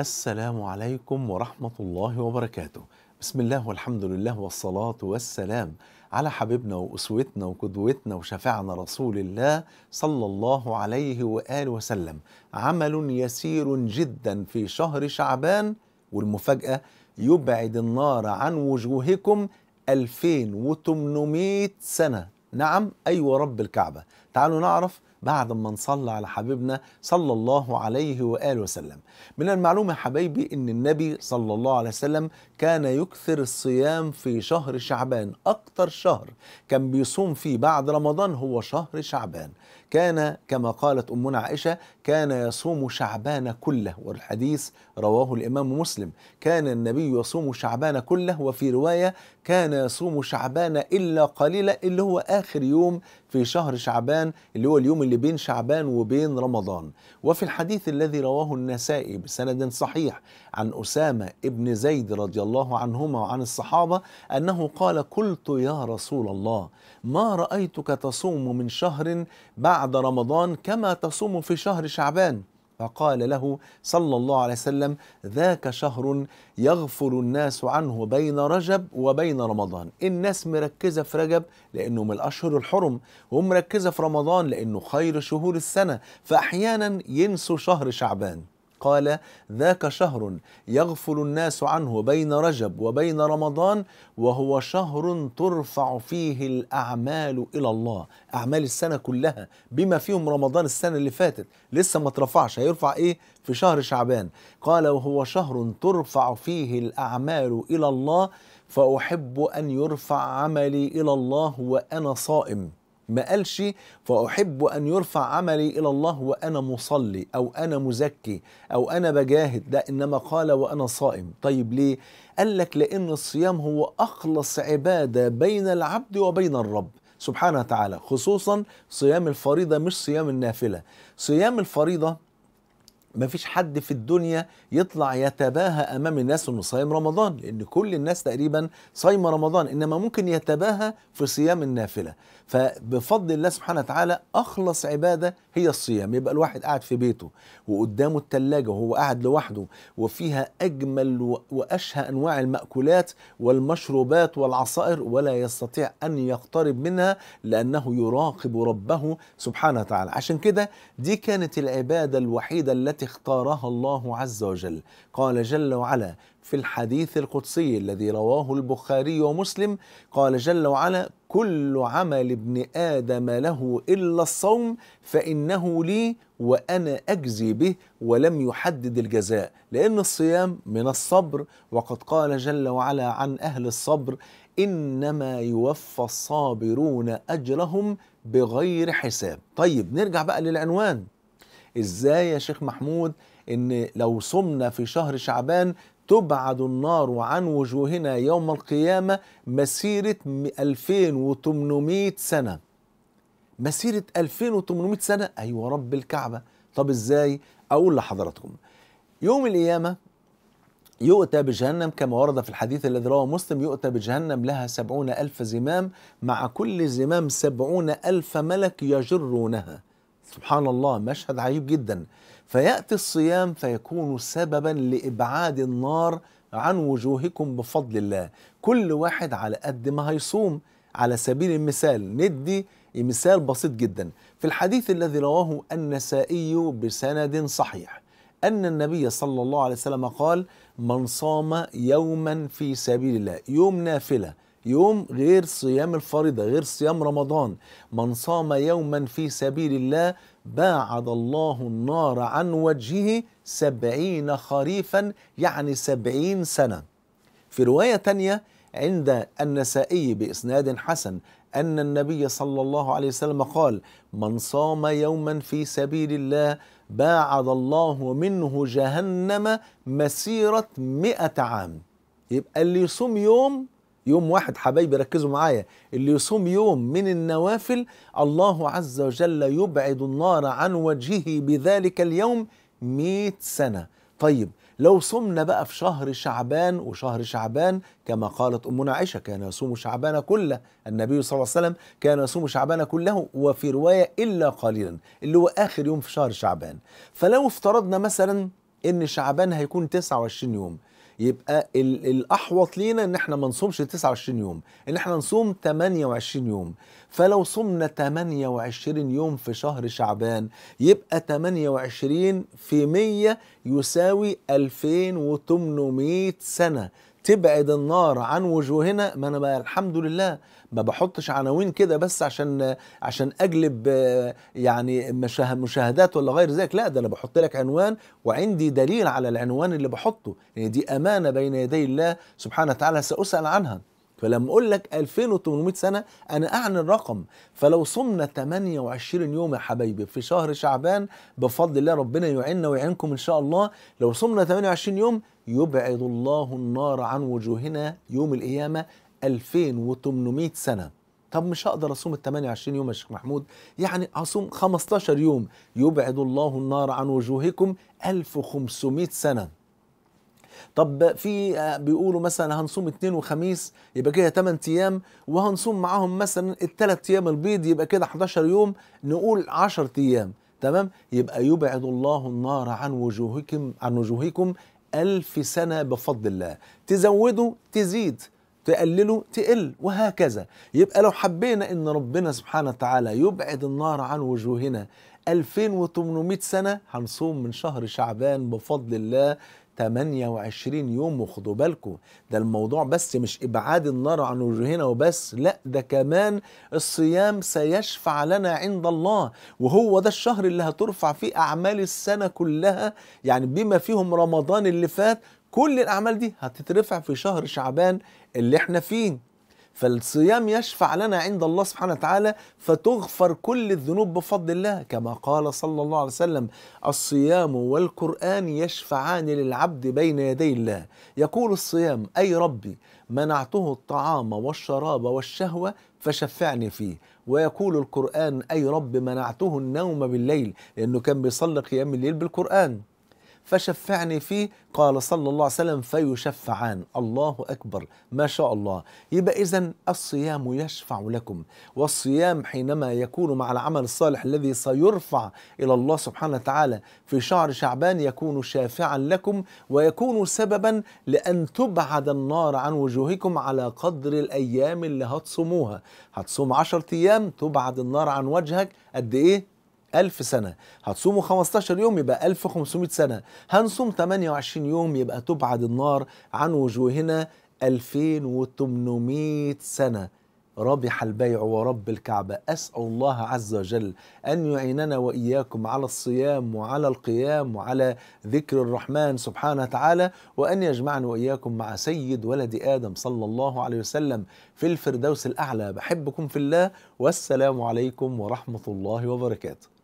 السلام عليكم ورحمة الله وبركاته بسم الله والحمد لله والصلاة والسلام على حبيبنا وأسوتنا وقدوتنا وشفعنا رسول الله صلى الله عليه وآله وسلم عمل يسير جدا في شهر شعبان والمفاجأة يبعد النار عن وجوهكم 2800 سنة نعم أيوة رب الكعبة تعالوا نعرف بعد ما نصلى على حبيبنا صلى الله عليه وآله وسلم من المعلومة يا حبايبي أن النبي صلى الله عليه وسلم كان يكثر الصيام في شهر شعبان أكثر شهر كان بيصوم فيه بعد رمضان هو شهر شعبان كان كما قالت أمنا عائشة كان يصوم شعبان كله والحديث رواه الإمام مسلم كان النبي يصوم شعبان كله وفي رواية كان يصوم شعبان إلا قليلا اللي هو آخر يوم في شهر شعبان اللي هو اليوم اللي بين شعبان وبين رمضان وفي الحديث الذي رواه النسائي بسند صحيح عن أسامة ابن زيد رضي الله عنهما وعن الصحابة أنه قال قلت يا رسول الله ما رأيتك تصوم من شهر بعد بعد رمضان كما تصوم في شهر شعبان فقال له صلى الله عليه وسلم ذاك شهر يغفر الناس عنه بين رجب وبين رمضان الناس مركزة في رجب لأنه من الأشهر الحرم ومركزة في رمضان لأنه خير شهور السنة فأحيانا ينسوا شهر شعبان قال ذاك شهر يغفل الناس عنه بين رجب وبين رمضان وهو شهر ترفع فيه الأعمال إلى الله أعمال السنة كلها بما فيهم رمضان السنة اللي فاتت لسه ما ترفعش هيرفع إيه في شهر شعبان قال وهو شهر ترفع فيه الأعمال إلى الله فأحب أن يرفع عملي إلى الله وأنا صائم ما قالش فأحب أن يرفع عملي إلى الله وأنا مصلي أو أنا مزكي أو أنا بجاهد ده إنما قال وأنا صائم طيب ليه؟ قال لك لأن الصيام هو أخلص عبادة بين العبد وبين الرب سبحانه وتعالى خصوصا صيام الفريضة مش صيام النافلة صيام الفريضة ما فيش حد في الدنيا يطلع يتباهى امام الناس انه صايم رمضان لان كل الناس تقريبا صايمه رمضان انما ممكن يتباهى في صيام النافله فبفضل الله سبحانه وتعالى اخلص عباده هي الصيام يبقى الواحد قاعد في بيته وقدامه التلاجة وهو قاعد لوحده وفيها اجمل واشهى انواع الماكولات والمشروبات والعصائر ولا يستطيع ان يقترب منها لانه يراقب ربه سبحانه وتعالى عشان كده دي كانت العباده الوحيده التي اختارها الله عز وجل قال جل وعلا في الحديث القدسي الذي رواه البخاري ومسلم قال جل وعلا كل عمل ابن ادم له الا الصوم فانه لي وانا اجزي به ولم يحدد الجزاء لان الصيام من الصبر وقد قال جل وعلا عن اهل الصبر انما يوفى الصابرون اجرهم بغير حساب طيب نرجع بقى للعنوان ازاي يا شيخ محمود ان لو صمنا في شهر شعبان تبعد النار عن وجوهنا يوم القيامة مسيرة 2800 سنة مسيرة 2800 سنة أيوة رب الكعبة طب إزاي أقول لحضراتكم يوم القيامة يؤتى بجهنم كما ورد في الحديث الذي رواه مسلم يؤتى بجهنم لها سبعون ألف زمام مع كل زمام سبعون ألف ملك يجرونها سبحان الله مشهد عجيب جدا فيأتي الصيام فيكون سببا لإبعاد النار عن وجوهكم بفضل الله كل واحد على قد ما هيصوم على سبيل المثال ندي مثال بسيط جدا في الحديث الذي رواه النسائي بسند صحيح أن النبي صلى الله عليه وسلم قال من صام يوما في سبيل الله يوم نافلة يوم غير صيام الفريضة غير صيام رمضان من صام يوما في سبيل الله باعد الله النار عن وجهه سبعين خريفا يعني سبعين سنة في رواية تانية عند النسائي بإسناد حسن أن النبي صلى الله عليه وسلم قال من صام يوما في سبيل الله باعد الله منه جهنم مسيرة مئة عام يبقى اللي يصوم يوم يوم واحد حبايبي ركزوا معايا اللي يصوم يوم من النوافل الله عز وجل يبعد النار عن وجهه بذلك اليوم مئة سنة طيب لو صمنا بقى في شهر شعبان وشهر شعبان كما قالت أمنا عائشة كان يصوم شعبان كله النبي صلى الله عليه وسلم كان يصوم شعبان كله وفي رواية إلا قليلا اللي هو آخر يوم في شهر شعبان فلو افترضنا مثلا إن شعبان هيكون 29 يوم يبقى الاحوط لينا ان احنا ما نصومش 29 يوم ان احنا نصوم 28 يوم فلو صمنا 28 يوم في شهر شعبان يبقى 28 في 100 يساوي 2800 سنه تبعد النار عن وجوهنا ما انا بقى الحمد لله ما بحطش عناوين كده بس عشان عشان اجلب يعني مشاهدات ولا غير ذلك لا ده انا بحط لك عنوان وعندي دليل على العنوان اللي بحطه يعني دي امانه بين يدي الله سبحانه وتعالى ساسال عنها فلما اقول لك 2800 سنه انا اعني الرقم فلو صمنا 28 يوم يا حبايبي في شهر شعبان بفضل الله ربنا يعيننا ويعينكم ان شاء الله لو صمنا 28 يوم يبعد الله النار عن وجوهنا يوم القيامة 2800 سنة طب مش هقدر اصوم ال 28 يوم يا شيخ محمود يعني هصوم 15 يوم يبعد الله النار عن وجوهكم 1500 سنه طب في بيقولوا مثلا هنصوم اثنين وخميس يبقى كده 8 ايام وهنصوم معاهم مثلا الثلاث ايام البيض يبقى كده 11 يوم نقول 10 ايام تمام يبقى يبعد الله النار عن وجوهكم عن وجوهكم ألف سنة بفضل الله تزوده تزيد تقلله تقل وهكذا يبقى لو حبينا ان ربنا سبحانه وتعالى يبعد النار عن وجوهنا 2800 سنة هنصوم من شهر شعبان بفضل الله 28 يوم وخدوا بالكم ده الموضوع بس مش ابعاد النار عن وجوهنا وبس لا ده كمان الصيام سيشفع لنا عند الله وهو ده الشهر اللي هترفع فيه اعمال السنه كلها يعني بما فيهم رمضان اللي فات كل الاعمال دي هتترفع في شهر شعبان اللي احنا فيه فالصيام يشفع لنا عند الله سبحانه وتعالى فتغفر كل الذنوب بفضل الله كما قال صلى الله عليه وسلم الصيام والقرآن يشفعان للعبد بين يدي الله يقول الصيام أي ربي منعته الطعام والشراب والشهوة فشفعني فيه ويقول القرآن أي رب منعته النوم بالليل لأنه كان بيصلي قيام الليل بالقرآن فشفعني فيه قال صلى الله عليه وسلم فيشفعان الله أكبر ما شاء الله يبقى إذا الصيام يشفع لكم والصيام حينما يكون مع العمل الصالح الذي سيرفع إلى الله سبحانه وتعالى في شهر شعبان يكون شافعا لكم ويكون سببا لأن تبعد النار عن وجوهكم على قدر الأيام اللي هتصوموها هتصوم 10 أيام تبعد النار عن وجهك قد إيه 1000 سنة هتصوموا 15 يوم يبقى 1500 سنة هنصوم 28 يوم يبقى تبعد النار عن وجوهنا 2800 سنة ربح البيع ورب الكعبة أسأل الله عز وجل أن يعيننا وإياكم على الصيام وعلى القيام وعلى ذكر الرحمن سبحانه وتعالى وأن يجمعنا وإياكم مع سيد ولد آدم صلى الله عليه وسلم في الفردوس الأعلى بحبكم في الله والسلام عليكم ورحمة الله وبركاته